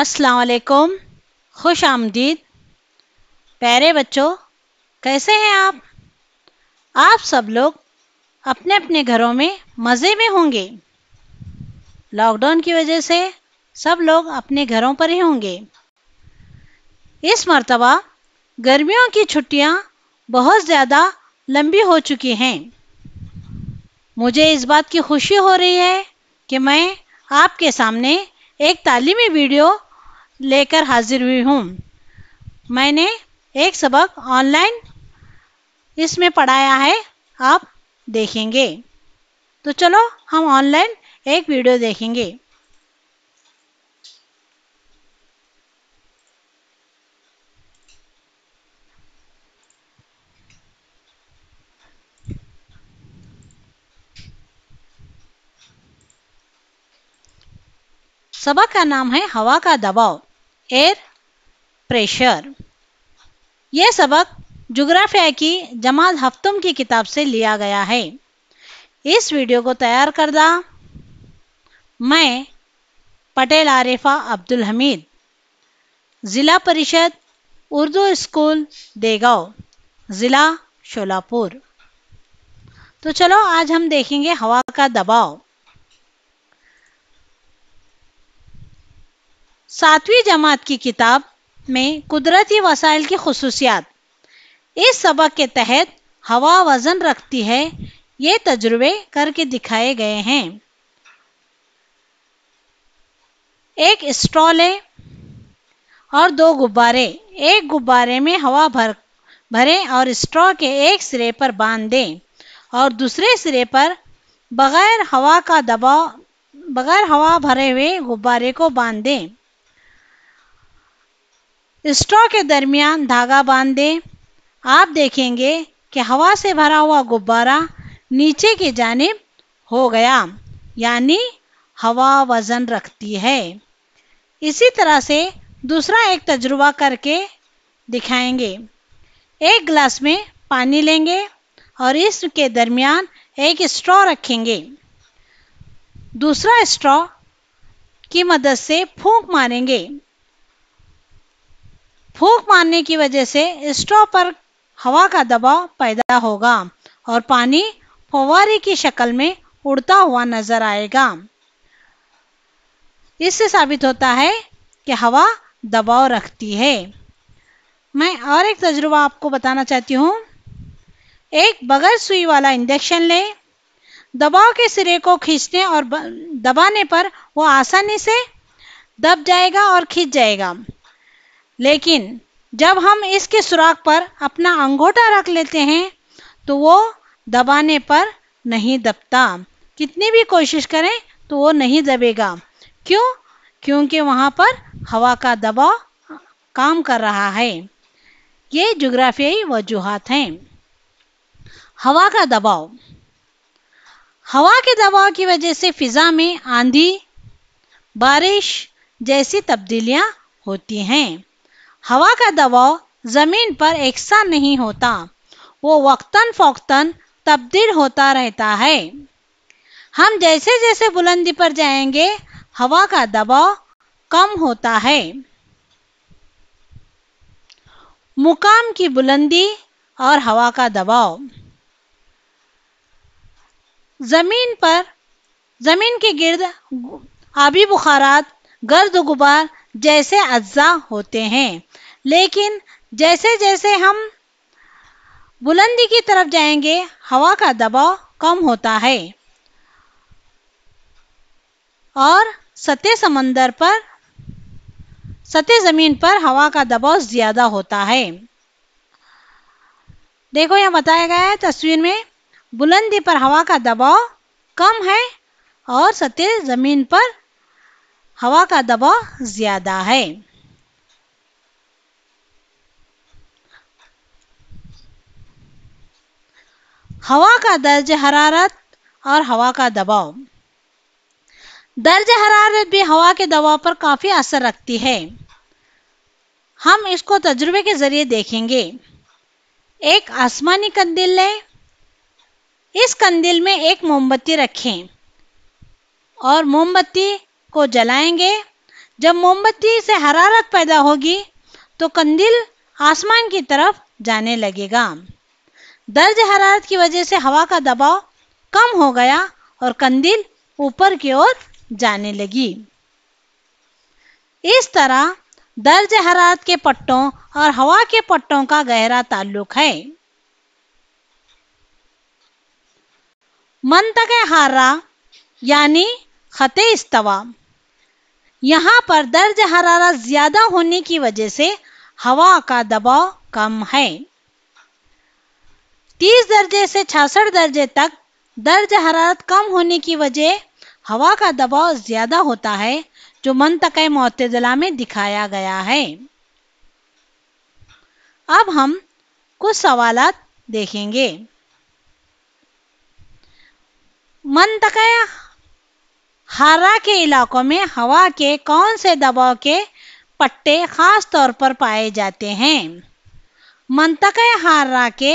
असलकुम खुश आमदीद प्यारे बच्चों कैसे हैं आप आप सब लोग अपने अपने घरों में मज़े में होंगे लॉकडाउन की वजह से सब लोग अपने घरों पर ही होंगे इस मरतबा गर्मियों की छुट्टियां बहुत ज़्यादा लंबी हो चुकी हैं मुझे इस बात की खुशी हो रही है कि मैं आपके सामने एक तालीमी वीडियो लेकर हाजिर हुई हूँ मैंने एक सबक ऑनलाइन इसमें पढ़ाया है आप देखेंगे तो चलो हम ऑनलाइन एक वीडियो देखेंगे सबक का नाम है हवा का दबाव एयर प्रेशर यह सबक जोग्राफिया की जमात हफ्तम की किताब से लिया गया है इस वीडियो को तैयार करदा मैं पटेल आरिफा अब्दुल हमीद ज़िला परिषद उर्दू स्कूल देगाव ज़िला शोलापुर तो चलो आज हम देखेंगे हवा का दबाव सातवीं जमात की किताब में कुदरती वसाइल की खसूसियात इस सबक के तहत हवा वजन रखती है ये तजुर्बे करके दिखाए गए हैं एक स्टॉल है और दो गुब्बारे एक गुब्बारे में हवा भर भरें और स्ट्रॉ के एक सिरे पर बांध दें और दूसरे सिरे पर बगैर हवा का दबाव बगैर हवा भरे हुए गुब्बारे को बांध दें स्ट्रॉ के दरमियान धागा बांध दें आप देखेंगे कि हवा से भरा हुआ गुब्बारा नीचे की जानब हो गया यानी हवा वजन रखती है इसी तरह से दूसरा एक तजुर्बा करके दिखाएंगे एक गिलास में पानी लेंगे और इसके दरमियान एक स्ट्रॉ रखेंगे दूसरा स्ट्रॉ की मदद से फूंक मारेंगे फूक मारने की वजह से स्ट्रॉ पर हवा का दबाव पैदा होगा और पानी फवारे की शक्ल में उड़ता हुआ नजर आएगा इससे साबित होता है कि हवा दबाव रखती है मैं और एक तजुर्बा आपको बताना चाहती हूँ एक बगैर सुई वाला इंजेक्शन लें दबाव के सिरे को खींचने और दबाने पर वो आसानी से दब जाएगा और खींच जाएगा लेकिन जब हम इसके सुराख पर अपना अंगूठा रख लेते हैं तो वो दबाने पर नहीं दबता कितनी भी कोशिश करें तो वो नहीं दबेगा क्यों क्योंकि वहाँ पर हवा का दबाव काम कर रहा है ये जुग्राफियाई वजूहत हैं हवा का दबाव हवा के दबाव की वजह से फिजा में आंधी बारिश जैसी तब्दीलियां होती हैं हवा का दबाव जमीन पर एक सा नहीं होता वो वक्तन फोक्तन तब्दील होता रहता है हम जैसे जैसे बुलंदी पर जाएंगे हवा का दबाव कम होता है मुकाम की बुलंदी और हवा का दबाव जमीन पर जमीन के गिर्द आबी बुखारात गर्द गुबार जैसे अज्जा होते हैं लेकिन जैसे जैसे हम बुलंदी की तरफ जाएंगे हवा का दबाव कम होता है और सतह समंदर पर सतह जमीन पर हवा का दबाव ज्यादा होता है देखो यह बताया गया है तस्वीर में बुलंदी पर हवा का दबाव कम है और सतह जमीन पर हवा का दबाव ज्यादा है हवा का दर्ज हरारत और हवा का दबाव दर्ज हरारत भी हवा के दबाव पर काफी असर रखती है हम इसको तजुर्बे के जरिए देखेंगे एक आसमानी कंदिल लें इस कंदिल में एक मोमबत्ती रखें और मोमबत्ती को जलाएंगे जब मोमबत्ती से हरारत पैदा होगी तो कंदिल आसमान की तरफ जाने लगेगा दर्ज हरारत की वजह से हवा का दबाव कम हो गया और कंदिल ऊपर की ओर जाने लगी इस तरह दर्ज हरारत के पट्टों और हवा के पट्टों का गहरा ताल्लुक है मंतक हारा यानी खते इस्तवा यहाँ पर दर्ज हरारत ज्यादा होने की वजह से हवा का दबाव कम है 30 दर्जे से 66 दर्जे तक दर्ज हरारत कम होने की वजह हवा का दबाव ज्यादा होता है जो मनतक मतजला में दिखाया गया है अब हम कुछ सवाल देखेंगे तक हारा के इलाकों में हवा के कौन से दबाव के पट्टे खास तौर पर पाए जाते हैं मंतक हारा के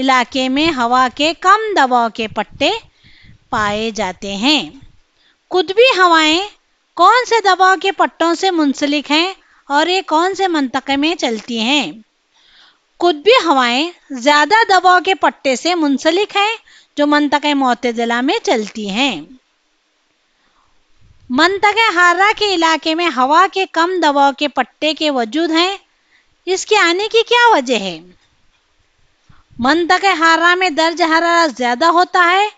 इलाके में हवा के कम दबाव के पट्टे पाए जाते हैं कुतबी हवाएं कौन से दबाव के पट्टों से मुंसलिक हैं और ये कौन से मंतक में चलती हैं कुतबी हवाएं ज़्यादा दबाव के पट्टे से मुंसलिक हैं जो मंतक मोतजिला में चलती हैं मनतक हारा के इलाके में हवा के कम दबाव के पट्टे के वजूद हैं इसके आने की क्या वजह है मनतक हारा में दर्ज हरारा ज्यादा होता है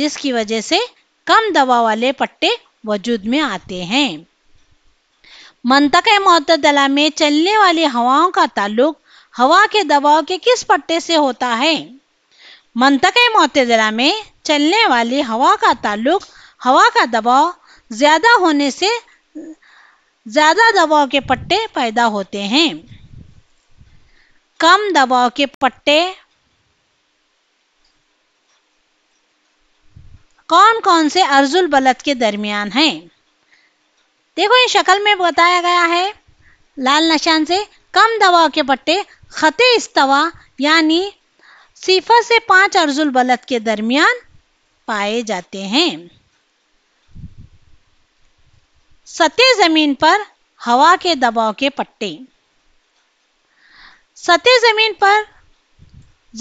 जिसकी वजह से कम दबाव वाले पट्टे वजूद में आते हैं मनतक मतदला में चलने वाली हवाओं का ताल्लुक हवा के दबाव के किस पट्टे से होता है मनतक मतदला में चलने वाली हवा का ताल्लुक हवा का दबाव ज्यादा होने से ज्यादा दबाव के पट्टे पैदा होते हैं कम दबाव के पट्टे कौन कौन से अर्जुल बलत के दरमियान हैं? देखो ये शक्ल में बताया गया है लाल निशान से कम दबाव के पट्टे खते इस्तवा यानी सिफर से पांच अर्जुल बलत के दरमियान पाए जाते हैं सतह जमीन पर हवा के दबाव के पट्टे सतह जमीन पर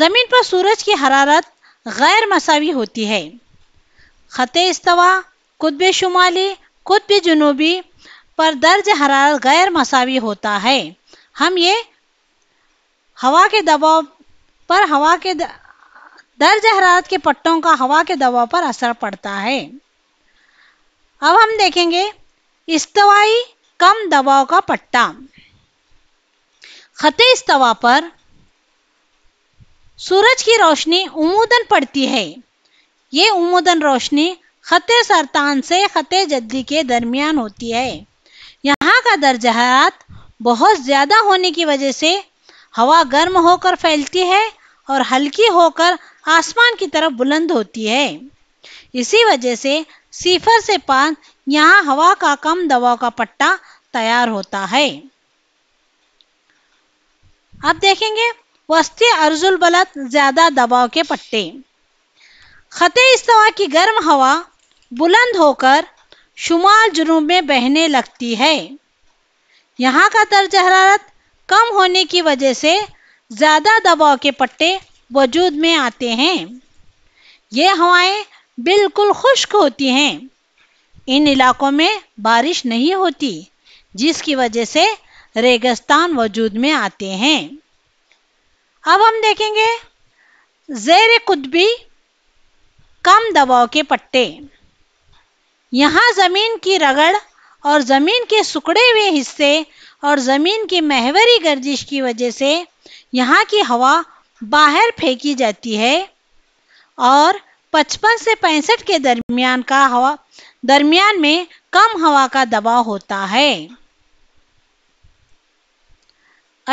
जमीन पर सूरज की हरारत गैर मसावी होती है खत इस्तवा कुतब शुमाली कुतब जनूबी पर दर्ज हरारत गैर मसावी होता है हम ये हवा के दबाव पर हवा के दर्ज हरारत के पट्टों का हवा के दबाव पर असर पड़ता है अब हम देखेंगे इस्तवाई कम दबाव का पट्टा खते इस्तवा पर सूरज की रोशनी उमूदन पड़ती है ये उमूदन रोशनी खते सरतान से खते जद्दी के दरमियान होती है यहाँ का दर्ज बहुत ज़्यादा होने की वजह से हवा गर्म होकर फैलती है और हल्की होकर आसमान की तरफ बुलंद होती है इसी वजह से सीफर से पास यहाँ हवा का कम दबाव का पट्टा तैयार होता है अब देखेंगे वस्ती अर्जुल बलत ज्यादा दबाव के पट्टे खते इस्तवा की गर्म हवा बुलंद होकर शुमाल जुनूब में बहने लगती है यहाँ का दर्ज हरारत कम होने की वजह से ज़्यादा दबाव के पट्टे वजूद में आते हैं ये हवाएं बिल्कुल खुश्क होती हैं इन इलाकों में बारिश नहीं होती जिसकी वजह से रेगिस्तान वजूद में आते हैं अब हम देखेंगे जेर कुतबी कम दबाव के पट्टे यहाँ ज़मीन की रगड़ और ज़मीन के सुकड़े हुए हिस्से और ज़मीन की महवरी गर्जिश की वजह से यहाँ की हवा बाहर फेंकी जाती है और पचपन से पैंसठ के दरमियान का हवा दरमियान में कम हवा का दबाव होता है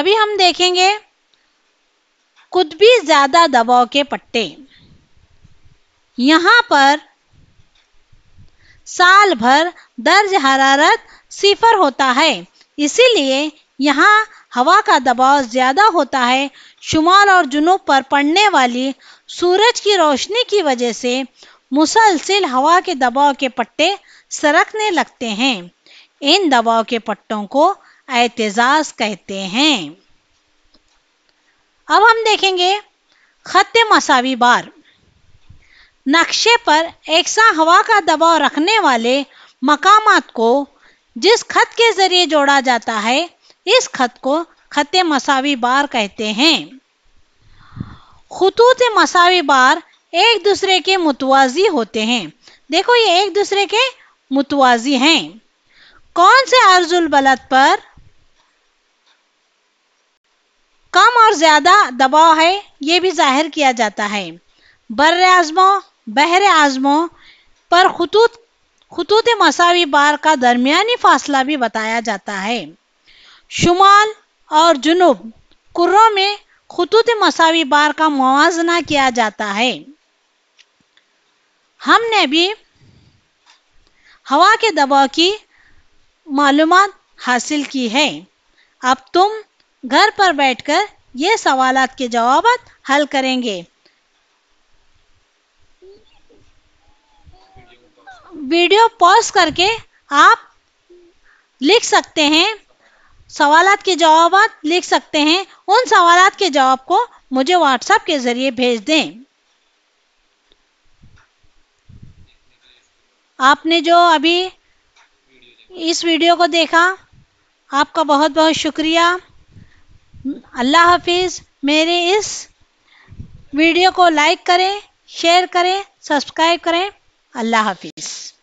अभी हम देखेंगे भी ज्यादा दबाव के पट्टे यहां पर साल भर दर्ज हरारत सिफर होता है इसीलिए यहाँ हवा का दबाव ज्यादा होता है शुमाल और जुनूब पर पड़ने वाली सूरज की रोशनी की वजह से मुसलसिल हवा के दबाव के पट्टे सरकने लगते हैं इन दबाव के पट्टों को एहतजाज कहते हैं अब हम देखेंगे खत मसावी बार नक्शे पर एक सा हवा का दबाव रखने वाले मकाम को जिस खत के जरिए जोड़ा जाता है इस खत को खत मसावी बार कहते हैं खतूत मसावी बार एक दूसरे के मुतवाजी होते हैं देखो ये एक दूसरे के मुतवाजी हैं कौन से अर्जुल बलत पर कम और ज्यादा दबाव है ये भी जाहिर किया जाता है बर आजमो बहर आजमो पर खतूत खतूत मसावी बार का दरमियानी फासला भी बताया जाता है शुमाल और जुनूब कुर्रों में खतूत मसावी बार का मुजना किया जाता है हमने भी हवा के दबाव की मालूम हासिल की है अब तुम घर पर बैठकर ये सवाल के जवाब हल करेंगे वीडियो पॉज करके आप लिख सकते हैं सवाल के जवाब लिख सकते हैं उन सवाल के जवाब को मुझे व्हाट्सएप के जरिए भेज दें आपने जो अभी इस वीडियो को देखा आपका बहुत बहुत शुक्रिया अल्लाह हाफिज़ मेरे इस वीडियो को लाइक करें शेयर करें सब्सक्राइब करें अल्लाह हाफिज़